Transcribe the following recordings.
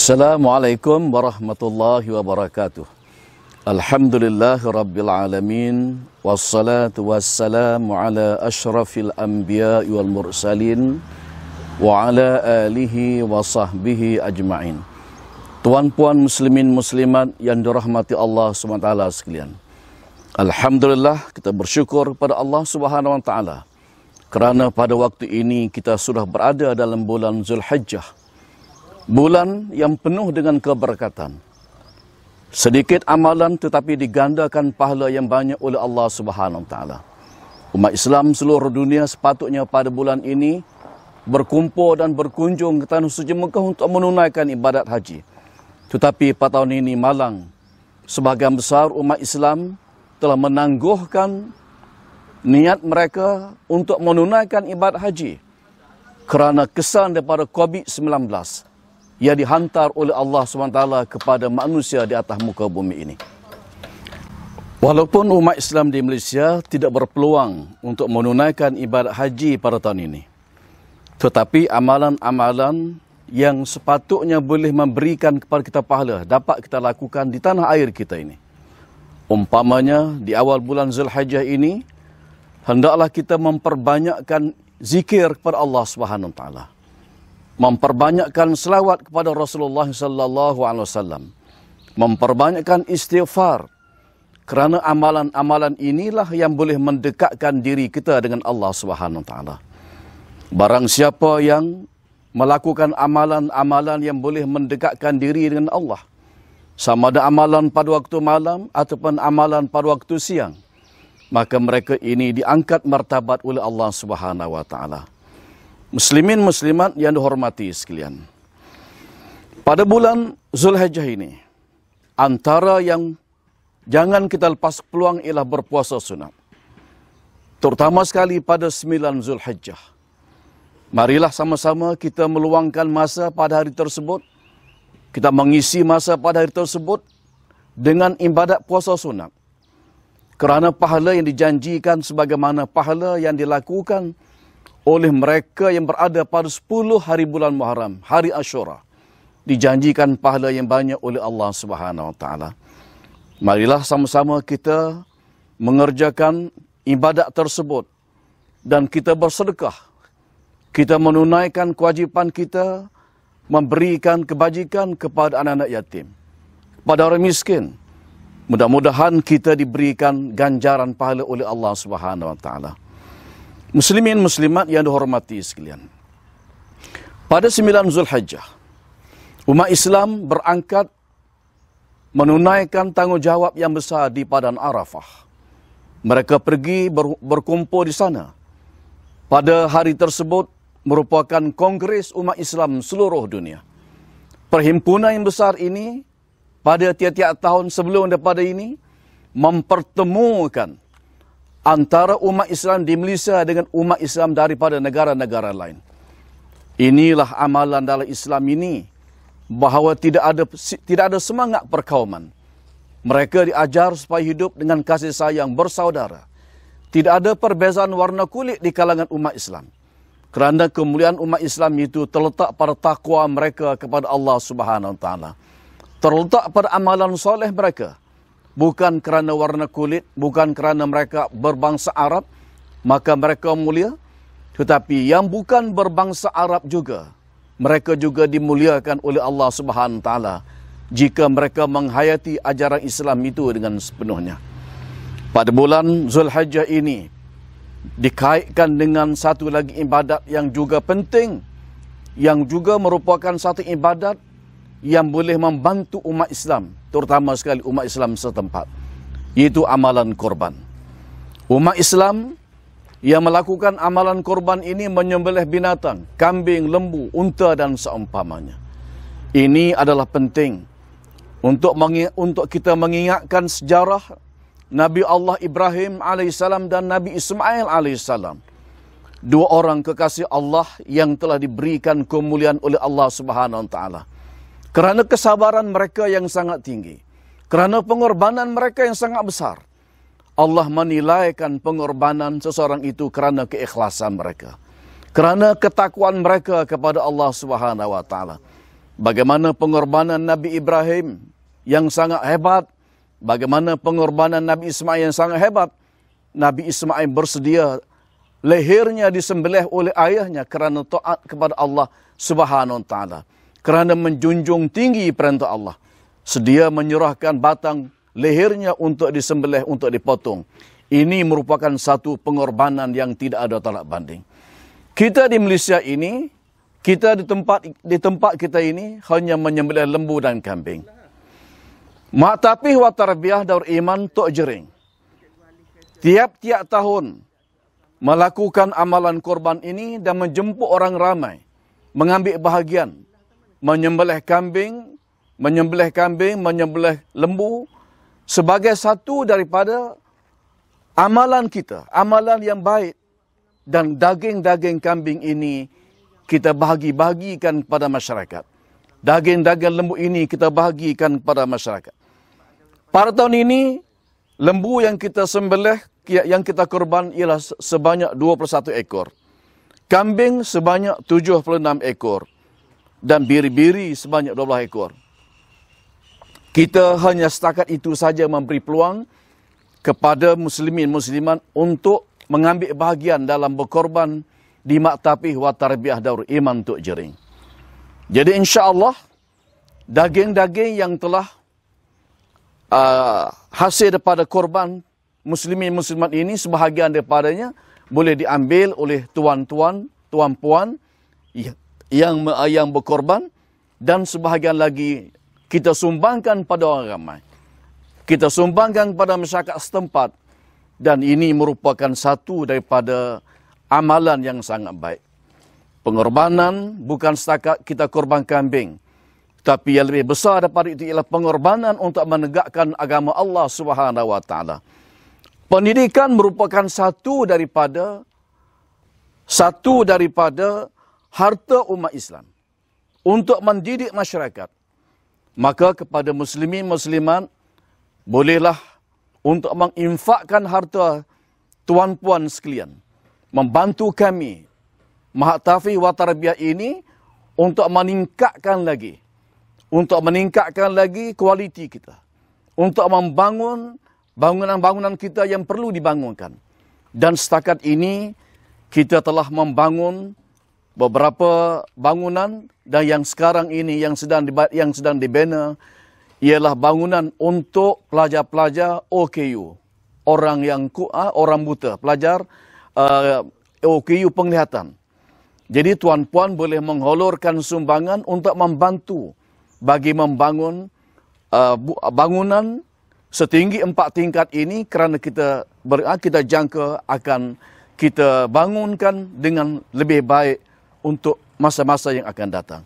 Assalamualaikum warahmatullahi wabarakatuh. Alhamdulillah rabbil alamin wassalatu wassalamu ala asyrafil anbiya wal mursalin wa ala alihi wa sahbihi ajma'in. Tuan-puan muslimin muslimat yang dirahmati Allah SWT sekalian. Alhamdulillah kita bersyukur kepada Allah Subhanahu wa taala kerana pada waktu ini kita sudah berada dalam bulan Zulhijjah bulan yang penuh dengan keberkatan. Sedikit amalan tetapi digandakan pahala yang banyak oleh Allah Subhanahu taala. Umat Islam seluruh dunia sepatutnya pada bulan ini berkumpul dan berkunjung ke tanah suci Mekah untuk menunaikan ibadat haji. Tetapi pada tahun ini malang sebagian besar umat Islam telah menangguhkan niat mereka untuk menunaikan ibadat haji kerana kesan daripada COVID-19 yang dihantar oleh Allah SWT kepada manusia di atas muka bumi ini. Walaupun umat Islam di Malaysia tidak berpeluang untuk menunaikan ibadat haji pada tahun ini, tetapi amalan-amalan yang sepatutnya boleh memberikan kepada kita pahala dapat kita lakukan di tanah air kita ini. Umpamanya di awal bulan Zulhijjah ini, hendaklah kita memperbanyakkan zikir kepada Allah Subhanahu Wa Taala memperbanyakkan selawat kepada Rasulullah sallallahu alaihi wasallam memperbanyakkan istighfar kerana amalan-amalan inilah yang boleh mendekatkan diri kita dengan Allah Subhanahu taala barang siapa yang melakukan amalan-amalan yang boleh mendekatkan diri dengan Allah sama ada amalan pada waktu malam ataupun amalan pada waktu siang maka mereka ini diangkat martabat oleh Allah Subhanahu wa taala Muslimin muslimat yang dihormati sekalian. Pada bulan Zulhijjah ini, antara yang jangan kita lepas peluang ialah berpuasa sunat. Terutama sekali pada 9 Zulhijjah. Marilah sama-sama kita meluangkan masa pada hari tersebut. Kita mengisi masa pada hari tersebut dengan ibadat puasa sunat. Kerana pahala yang dijanjikan sebagaimana pahala yang dilakukan oleh mereka yang berada pada 10 hari bulan Muharram, hari Ashura. Dijanjikan pahala yang banyak oleh Allah Subhanahu Wa Taala. Marilah sama-sama kita mengerjakan ibadat tersebut dan kita bersedekah. Kita menunaikan kewajipan kita memberikan kebajikan kepada anak-anak yatim. Kepada orang miskin. Mudah-mudahan kita diberikan ganjaran pahala oleh Allah Subhanahu Wa Taala. Muslimin muslimat yang dihormati sekalian. Pada 9 Zulhijjah, umat Islam berangkat menunaikan tanggungjawab yang besar di Padang Arafah. Mereka pergi ber- berkumpul di sana. Pada hari tersebut merupakan kongres umat Islam seluruh dunia. Perhimpunan yang besar ini pada tiap-tiap tahun sebelum daripada ini mempertemukan antara umat Islam di Malaysia dengan umat Islam daripada negara-negara lain. Inilah amalan dalam Islam ini bahawa tidak ada tidak ada semangat perkauman. Mereka diajar supaya hidup dengan kasih sayang bersaudara. Tidak ada perbezaan warna kulit di kalangan umat Islam. Kerana kemuliaan umat Islam itu terletak pada takwa mereka kepada Allah Subhanahu Wa Taala. Terletak pada amalan soleh mereka bukan kerana warna kulit, bukan kerana mereka berbangsa Arab, maka mereka mulia. Tetapi yang bukan berbangsa Arab juga, mereka juga dimuliakan oleh Allah Subhanahu jika mereka menghayati ajaran Islam itu dengan sepenuhnya. Pada bulan Zulhijjah ini dikaitkan dengan satu lagi ibadat yang juga penting yang juga merupakan satu ibadat yang boleh membantu umat Islam, terutama sekali umat Islam setempat, iaitu amalan korban. Umat Islam yang melakukan amalan korban ini menyembelih binatang, kambing, lembu, unta dan seumpamanya. Ini adalah penting untuk untuk kita mengingatkan sejarah Nabi Allah Ibrahim alaihissalam dan Nabi Ismail alaihissalam, Dua orang kekasih Allah yang telah diberikan kemuliaan oleh Allah Subhanahu Wa Taala kerana kesabaran mereka yang sangat tinggi, kerana pengorbanan mereka yang sangat besar. Allah menilaikan pengorbanan seseorang itu kerana keikhlasan mereka. Kerana ketakuan mereka kepada Allah Subhanahu wa Bagaimana pengorbanan Nabi Ibrahim yang sangat hebat, bagaimana pengorbanan Nabi Ismail yang sangat hebat. Nabi Ismail bersedia lehernya disembelih oleh ayahnya kerana taat kepada Allah Subhanahu wa kerana menjunjung tinggi perintah Allah. Sedia menyerahkan batang lehernya untuk disembelih, untuk dipotong. Ini merupakan satu pengorbanan yang tidak ada tolak banding. Kita di Malaysia ini, kita di tempat di tempat kita ini hanya menyembelih lembu dan kambing. Mak tapi wa tarbiyah daur iman tok jering. Tiap-tiap tahun melakukan amalan korban ini dan menjemput orang ramai mengambil bahagian menyembelih kambing, menyembelih kambing, menyembelih lembu sebagai satu daripada amalan kita, amalan yang baik dan daging-daging kambing ini kita bahagi-bahagikan kepada masyarakat. Daging-daging lembu ini kita bahagikan kepada masyarakat. Pada tahun ini, lembu yang kita sembelih, yang kita korban ialah sebanyak 21 ekor. Kambing sebanyak 76 ekor dan biri-biri sebanyak 12 ekor. Kita hanya setakat itu saja memberi peluang kepada muslimin-musliman untuk mengambil bahagian dalam berkorban di maktabih wa tarbiah daur iman tuk jering. Jadi insya Allah daging-daging yang telah uh, hasil daripada korban muslimin-musliman ini sebahagian daripadanya boleh diambil oleh tuan-tuan, tuan-puan yang yang yang berkorban dan sebahagian lagi kita sumbangkan pada orang ramai. Kita sumbangkan pada masyarakat setempat dan ini merupakan satu daripada amalan yang sangat baik. Pengorbanan bukan setakat kita korban kambing. Tapi yang lebih besar daripada itu ialah pengorbanan untuk menegakkan agama Allah Subhanahu wa taala. Pendidikan merupakan satu daripada satu daripada harta umat Islam untuk mendidik masyarakat, maka kepada muslimin muslimat bolehlah untuk menginfakkan harta tuan-puan sekalian. Membantu kami, Mahatafi wa Tarbiyah ini untuk meningkatkan lagi. Untuk meningkatkan lagi kualiti kita. Untuk membangun bangunan-bangunan kita yang perlu dibangunkan. Dan setakat ini, kita telah membangun beberapa bangunan dan yang sekarang ini yang sedang di, yang sedang dibina ialah bangunan untuk pelajar-pelajar OKU orang yang ah, orang buta pelajar uh, eh, OKU penglihatan jadi tuan-puan boleh menghulurkan sumbangan untuk membantu bagi membangun uh, bangunan setinggi empat tingkat ini kerana kita ah, kita jangka akan kita bangunkan dengan lebih baik untuk masa-masa yang akan datang.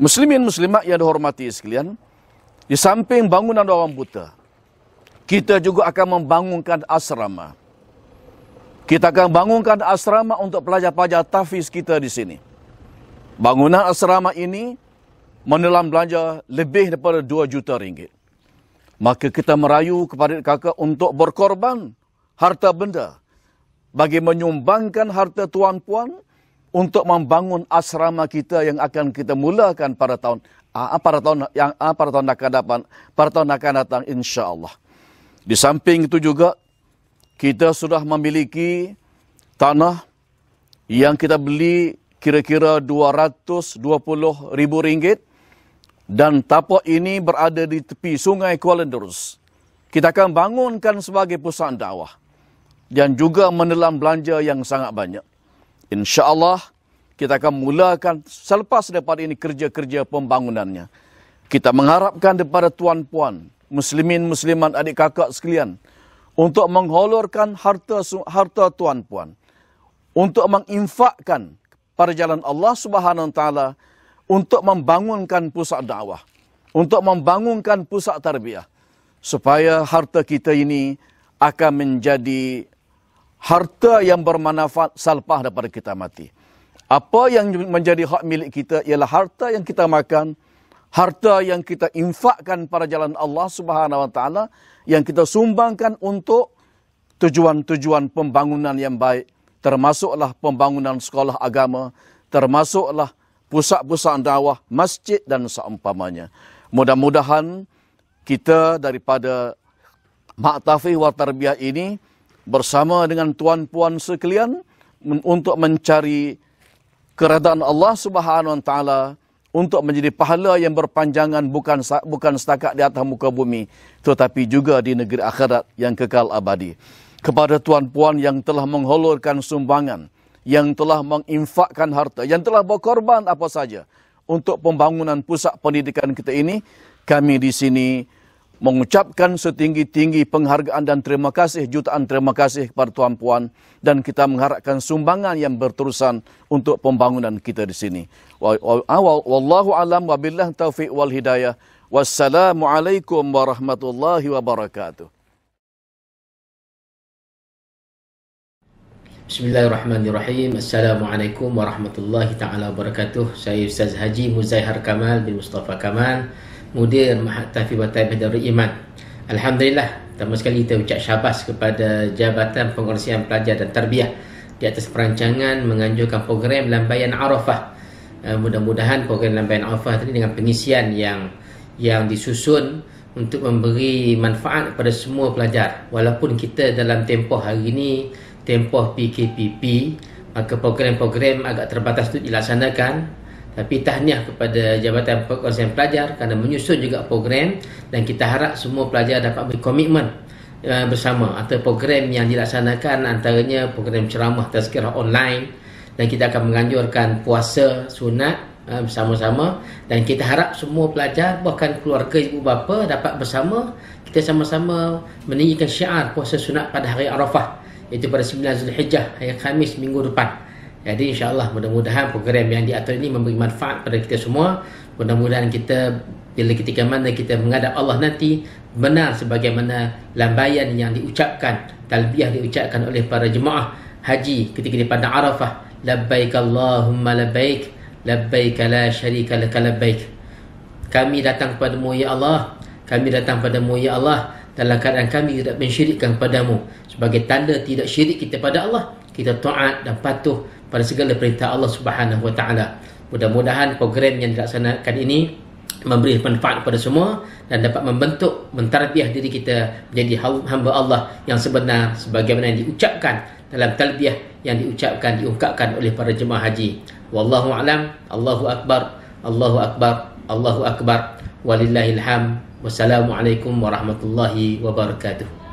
Muslimin muslimat yang dihormati sekalian, di samping bangunan orang buta, kita juga akan membangunkan asrama. Kita akan bangunkan asrama untuk pelajar-pelajar tafiz kita di sini. Bangunan asrama ini menelan belanja lebih daripada 2 juta ringgit. Maka kita merayu kepada kakak untuk berkorban harta benda bagi menyumbangkan harta tuan-puan untuk membangun asrama kita yang akan kita mulakan pada tahun ah, ah, pada tahun yang ah, pada tahun akan datang pada tahun akan datang insyaallah. Di samping itu juga kita sudah memiliki tanah yang kita beli kira-kira 220 ribu ringgit dan tapak ini berada di tepi sungai Kuala Nerus. Kita akan bangunkan sebagai pusat dakwah dan juga menelan belanja yang sangat banyak insyaAllah kita akan mulakan selepas daripada ini kerja-kerja pembangunannya. Kita mengharapkan daripada tuan-puan, muslimin-musliman, adik kakak sekalian untuk mengholorkan harta harta tuan-puan. Untuk menginfakkan pada jalan Allah Subhanahu taala untuk membangunkan pusat dakwah, untuk membangunkan pusat tarbiyah supaya harta kita ini akan menjadi harta yang bermanfaat selepas daripada kita mati. Apa yang menjadi hak milik kita ialah harta yang kita makan, harta yang kita infakkan pada jalan Allah Subhanahu wa taala yang kita sumbangkan untuk tujuan-tujuan pembangunan yang baik termasuklah pembangunan sekolah agama, termasuklah pusat-pusat dakwah, masjid dan seumpamanya. Mudah-mudahan kita daripada maktafi wa tarbiyah ini bersama dengan tuan-puan sekalian untuk mencari keredaan Allah Subhanahu wa taala untuk menjadi pahala yang berpanjangan bukan bukan setakat di atas muka bumi tetapi juga di negeri akhirat yang kekal abadi. Kepada tuan-puan yang telah menghulurkan sumbangan, yang telah menginfakkan harta, yang telah berkorban apa saja untuk pembangunan pusat pendidikan kita ini, kami di sini mengucapkan setinggi-tinggi penghargaan dan terima kasih, jutaan terima kasih kepada Tuan Puan dan kita mengharapkan sumbangan yang berterusan untuk pembangunan kita di sini. Wallahu alam wa billah taufiq wal hidayah. Wassalamualaikum warahmatullahi wabarakatuh. Bismillahirrahmanirrahim. Assalamualaikum warahmatullahi taala wabarakatuh. Saya Ustaz Haji Muzaihar Kamal bin Mustafa Kamal. Mudir Mahat Tafi Watai Bahadarul Iman Alhamdulillah Pertama sekali kita ucap syabas kepada Jabatan Pengurusan Pelajar dan Tarbiah Di atas perancangan menganjurkan program Lambayan Arafah eh, Mudah-mudahan program Lambayan Arafah tadi dengan pengisian yang yang disusun untuk memberi manfaat kepada semua pelajar walaupun kita dalam tempoh hari ini tempoh PKPP maka program-program agak terbatas itu dilaksanakan tapi tahniah kepada Jabatan Perkongsian Pelajar kerana menyusun juga program dan kita harap semua pelajar dapat berkomitmen eh, bersama atau program yang dilaksanakan antaranya program ceramah tazkirah online dan kita akan menganjurkan puasa sunat eh, bersama-sama dan kita harap semua pelajar bahkan keluarga ibu bapa dapat bersama kita sama-sama meninggikan syiar puasa sunat pada hari Arafah iaitu pada 9 Zulhijjah hari Khamis minggu depan jadi insyaAllah mudah-mudahan program yang diatur ini memberi manfaat kepada kita semua. Mudah-mudahan kita bila ketika mana kita menghadap Allah nanti benar sebagaimana lambaian yang diucapkan, talbiah diucapkan oleh para jemaah haji ketika di padang Arafah. Labbaik Allahumma labbaik, labbaik la syarika laka labbaik. Kami datang kepadamu ya Allah, kami datang kepadamu ya Allah dalam keadaan kami tidak mensyirikkan padamu sebagai tanda tidak syirik kita pada Allah kita taat dan patuh pada segala perintah Allah Subhanahu Wa Mudah-mudahan program yang dilaksanakan ini memberi manfaat kepada semua dan dapat membentuk mentarbiah diri kita menjadi hamba Allah yang sebenar sebagaimana yang diucapkan dalam talbiah yang diucapkan diungkapkan oleh para jemaah haji. Wallahu alam, Allahu akbar, Allahu akbar, Allahu akbar. Walillahilham. Wassalamualaikum warahmatullahi wabarakatuh.